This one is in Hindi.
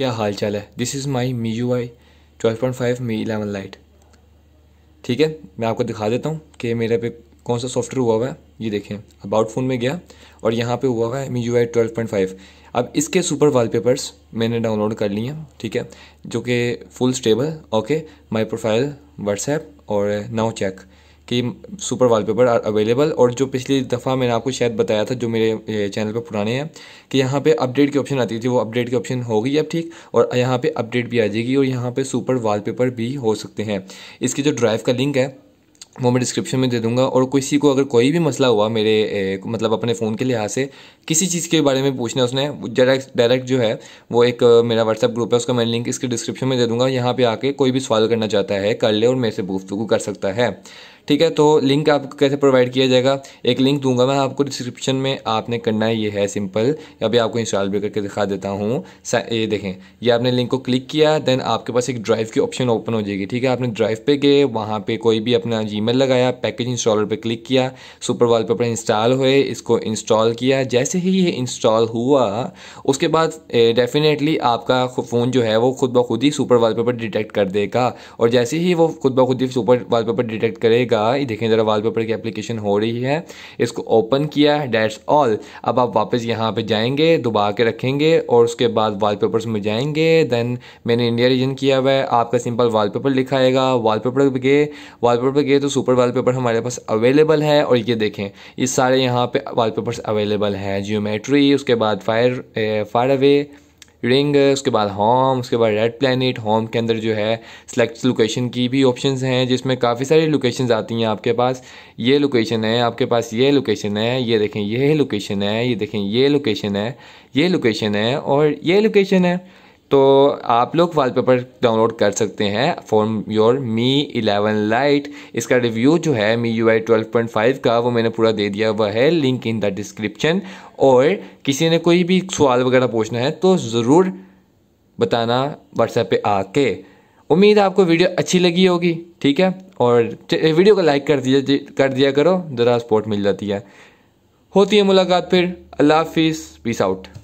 क्या हाल चाल है this is my MIUI twelve point five Mi eleven lite ठीक है मैं आपको दिखा देता हूँ कि मेरे पे कौन सा सॉफ्टवेयर हुआ हुआ है ये देखें अबाउट फ़ोन में गया और यहाँ पे हुआ हुआ है MIUI twelve point five अब इसके सुपर वॉलपेपर्स मैंने डाउनलोड कर लिए हैं ठीक है जो कि full stable okay my profile WhatsApp और नाउ चेक कि सुपर वॉलपेपर आर अवेलेबल और जो पिछली दफ़ा मैंने आपको शायद बताया था जो मेरे चैनल पर पुराने हैं कि यहाँ पे अपडेट की ऑप्शन आती थी वो अपडेट की ऑप्शन हो गई अब ठीक और यहाँ पे अपडेट भी आ जाएगी और यहाँ पे सुपर वॉलपेपर भी हो सकते हैं इसकी जो ड्राइव का लिंक है वो मैं डिस्क्रिप्शन में दे दूंगा और किसी को अगर कोई भी मसला हुआ मेरे ए, मतलब अपने फ़ोन के लिहाज से किसी चीज़ के बारे में पूछना उसने डायरेक्ट डायरेक्ट जो है वो एक मेरा व्हाट्सअप ग्रुप है उसका मैं लिंक इसके डिस्क्रिप्शन में दे दूंगा यहाँ पे आके कोई भी सवाल करना चाहता है कर ले और मेरे से गुफ्तु कर सकता है ठीक है तो लिंक आपको कैसे प्रोवाइड किया जाएगा एक लिंक दूंगा मैं आपको डिस्क्रिप्शन में आपने करना है ये है सिंपल अभी आपको इंस्टॉल भी करके दिखा देता हूँ ये देखें ये आपने लिंक को क्लिक किया देन आपके पास एक ड्राइव की ऑप्शन ओपन हो जाएगी ठीक है आपने ड्राइव पे गए वहाँ पे कोई भी अपना जी लगाया पैकेज इंस्टॉलर पर क्लिक किया सुपर वॉल पेपर इंस्टॉल हुए इसको इंस्टॉल किया जैसे ही ये इंस्टॉल हुआ उसके बाद डेफिनेटली आपका फ़ोन जो है वो खुद ब खुद ही सुपर वॉल पेपर डिटेक्ट कर देगा और जैसे ही वो खुद ब खुद ही सुपर वॉल पेपर डिटेक्ट करेगा किया देखें ज़रा वाल पेपर की एप्लीकेशन हो रही है इसको ओपन किया है डैट्स ऑल अब आप वापस यहाँ पे जाएंगे दुबा के रखेंगे और उसके बाद वाल पेपर्स में जाएंगे देन मैंने इंडिया रीजन किया हुआ है आपका सिंपल वाल वॉलपेपर लिखाएगा पेपर पर गए वॉलपेपर पे गए तो सुपर वाल पेपर हमारे पास अवेलेबल है और ये देखें इस सारे यहाँ पर वाल पेपर्स अवेलेबल हैं जियोमेट्री उसके बाद फायर फायर अवे रिंग उसके बाद होम उसके बाद रेड प्लानट होम के अंदर जो है सेलेक्ट लोकेशन की भी ऑप्शन हैं जिसमें काफ़ी सारी लोकेशन आती हैं आपके पास ये लोकेशन है आपके पास ये लोकेशन है ये देखें ये लोकेशन है ये देखें ये लोकेशन है ये लोकेशन है और ये लोकेशन है तो आप लोग वॉलपेपर डाउनलोड कर सकते हैं for your Mi eleven lite इसका रिव्यू जो है MIUI twelve point five का वो मैंने पूरा दे दिया हुआ है लिंक इन द डिस्क्रिप्शन और किसी ने कोई भी सवाल वगैरह पूछना है तो ज़रूर बताना व्हाट्सएप पे आके उम्मीद है आपको वीडियो अच्छी लगी होगी ठीक है और वीडियो को लाइक कर दिया कर दिया करो ज़रा सपोर्ट मिल जाती है होती है मुलाकात फिर अल्लाह हाफिज़ पीस आउट